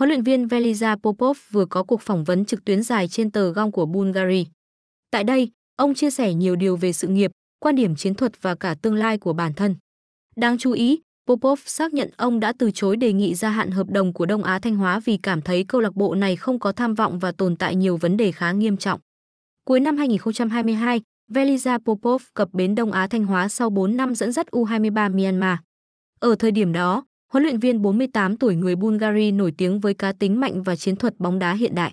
huấn luyện viên Veliza Popov vừa có cuộc phỏng vấn trực tuyến dài trên tờ gong của Bulgari. Tại đây, ông chia sẻ nhiều điều về sự nghiệp, quan điểm chiến thuật và cả tương lai của bản thân. Đáng chú ý, Popov xác nhận ông đã từ chối đề nghị gia hạn hợp đồng của Đông Á Thanh Hóa vì cảm thấy câu lạc bộ này không có tham vọng và tồn tại nhiều vấn đề khá nghiêm trọng. Cuối năm 2022, Veliza Popov cập bến Đông Á Thanh Hóa sau 4 năm dẫn dắt U23 Myanmar. Ở thời điểm đó, huấn luyện viên 48 tuổi người Bulgaria nổi tiếng với cá tính mạnh và chiến thuật bóng đá hiện đại.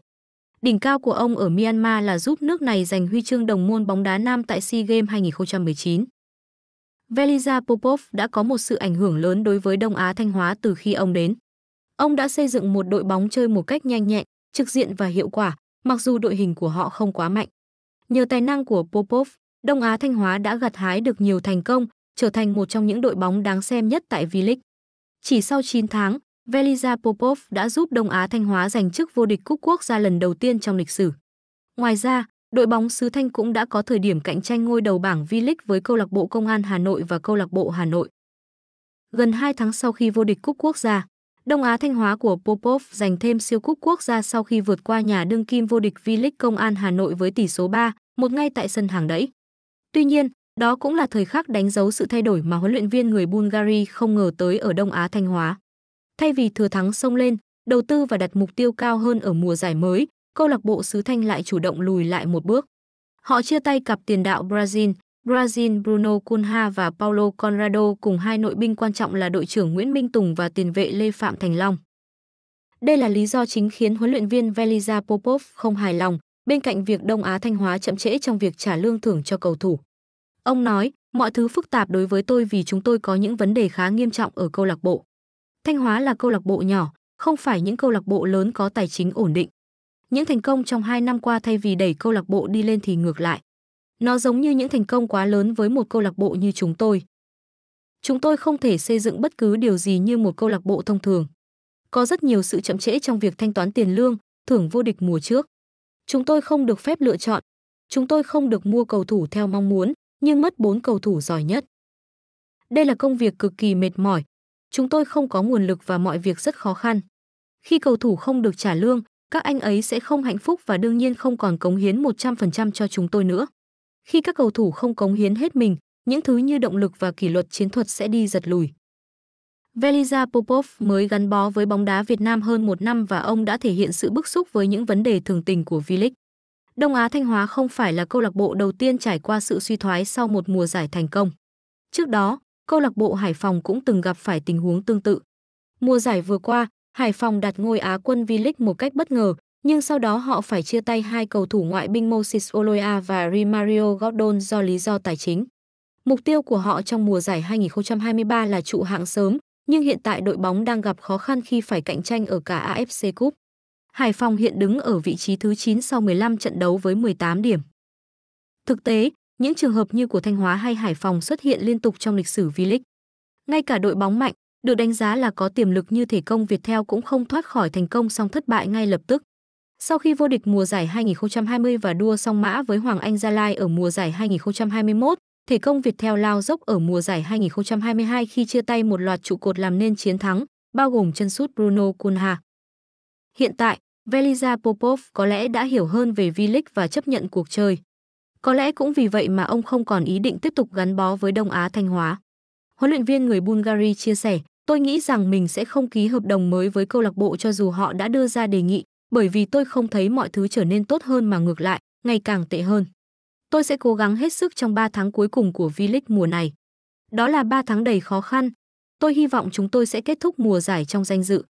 Đỉnh cao của ông ở Myanmar là giúp nước này giành huy chương đồng môn bóng đá nam tại SEA Games 2019. Veliza Popov đã có một sự ảnh hưởng lớn đối với Đông Á Thanh Hóa từ khi ông đến. Ông đã xây dựng một đội bóng chơi một cách nhanh nhẹn, trực diện và hiệu quả, mặc dù đội hình của họ không quá mạnh. Nhờ tài năng của Popov, Đông Á Thanh Hóa đã gặt hái được nhiều thành công, trở thành một trong những đội bóng đáng xem nhất tại V-League. Chỉ sau 9 tháng, Veliza Popov đã giúp Đông Á Thanh Hóa giành chức vô địch cúp quốc gia lần đầu tiên trong lịch sử. Ngoài ra, đội bóng xứ Thanh cũng đã có thời điểm cạnh tranh ngôi đầu bảng V-League với câu lạc bộ Công an Hà Nội và câu lạc bộ Hà Nội. Gần 2 tháng sau khi vô địch cúp quốc gia, Đông Á Thanh Hóa của Popov giành thêm siêu cúp quốc gia sau khi vượt qua nhà đương kim vô địch V-League Công an Hà Nội với tỷ số 3-1 ngay tại sân hàng đẫy. Tuy nhiên, đó cũng là thời khắc đánh dấu sự thay đổi mà huấn luyện viên người Bulgari không ngờ tới ở Đông Á Thanh Hóa. Thay vì thừa thắng xông lên, đầu tư và đặt mục tiêu cao hơn ở mùa giải mới, câu lạc bộ xứ Thanh lại chủ động lùi lại một bước. Họ chia tay cặp tiền đạo Brazil, Brazil Bruno Cunha và Paulo Conrado cùng hai nội binh quan trọng là đội trưởng Nguyễn Minh Tùng và tiền vệ Lê Phạm Thành Long. Đây là lý do chính khiến huấn luyện viên Veliza Popov không hài lòng, bên cạnh việc Đông Á Thanh Hóa chậm trễ trong việc trả lương thưởng cho cầu thủ. Ông nói, mọi thứ phức tạp đối với tôi vì chúng tôi có những vấn đề khá nghiêm trọng ở câu lạc bộ. Thanh Hóa là câu lạc bộ nhỏ, không phải những câu lạc bộ lớn có tài chính ổn định. Những thành công trong hai năm qua thay vì đẩy câu lạc bộ đi lên thì ngược lại. Nó giống như những thành công quá lớn với một câu lạc bộ như chúng tôi. Chúng tôi không thể xây dựng bất cứ điều gì như một câu lạc bộ thông thường. Có rất nhiều sự chậm trễ trong việc thanh toán tiền lương, thưởng vô địch mùa trước. Chúng tôi không được phép lựa chọn. Chúng tôi không được mua cầu thủ theo mong muốn, nhưng mất 4 cầu thủ giỏi nhất. Đây là công việc cực kỳ mệt mỏi. Chúng tôi không có nguồn lực và mọi việc rất khó khăn. Khi cầu thủ không được trả lương, các anh ấy sẽ không hạnh phúc và đương nhiên không còn cống hiến 100% cho chúng tôi nữa. Khi các cầu thủ không cống hiến hết mình, những thứ như động lực và kỷ luật chiến thuật sẽ đi giật lùi. Veliza Popov mới gắn bó với bóng đá Việt Nam hơn một năm và ông đã thể hiện sự bức xúc với những vấn đề thường tình của V-League. Đông Á Thanh Hóa không phải là câu lạc bộ đầu tiên trải qua sự suy thoái sau một mùa giải thành công. Trước đó, câu lạc bộ Hải Phòng cũng từng gặp phải tình huống tương tự. Mùa giải vừa qua, Hải Phòng đạt ngôi Á quân V-League một cách bất ngờ, nhưng sau đó họ phải chia tay hai cầu thủ ngoại binh Moses Oloya và Rimario Gordon do lý do tài chính. Mục tiêu của họ trong mùa giải 2023 là trụ hạng sớm, nhưng hiện tại đội bóng đang gặp khó khăn khi phải cạnh tranh ở cả AFC Cup. Hải Phòng hiện đứng ở vị trí thứ 9 sau 15 trận đấu với 18 điểm. Thực tế, những trường hợp như của Thanh Hóa hay Hải Phòng xuất hiện liên tục trong lịch sử V-League. Ngay cả đội bóng mạnh, được đánh giá là có tiềm lực như thể công Việt theo cũng không thoát khỏi thành công song thất bại ngay lập tức. Sau khi vô địch mùa giải 2020 và đua song mã với Hoàng Anh Gia Lai ở mùa giải 2021, thể công Việt theo lao dốc ở mùa giải 2022 khi chia tay một loạt trụ cột làm nên chiến thắng, bao gồm chân sút Bruno Kunha. Hiện tại, Velisa Popov có lẽ đã hiểu hơn về V-League và chấp nhận cuộc chơi. Có lẽ cũng vì vậy mà ông không còn ý định tiếp tục gắn bó với Đông Á Thanh Hóa. Huấn luyện viên người Bulgaria chia sẻ, tôi nghĩ rằng mình sẽ không ký hợp đồng mới với câu lạc bộ cho dù họ đã đưa ra đề nghị, bởi vì tôi không thấy mọi thứ trở nên tốt hơn mà ngược lại, ngày càng tệ hơn. Tôi sẽ cố gắng hết sức trong 3 tháng cuối cùng của V-League mùa này. Đó là 3 tháng đầy khó khăn. Tôi hy vọng chúng tôi sẽ kết thúc mùa giải trong danh dự.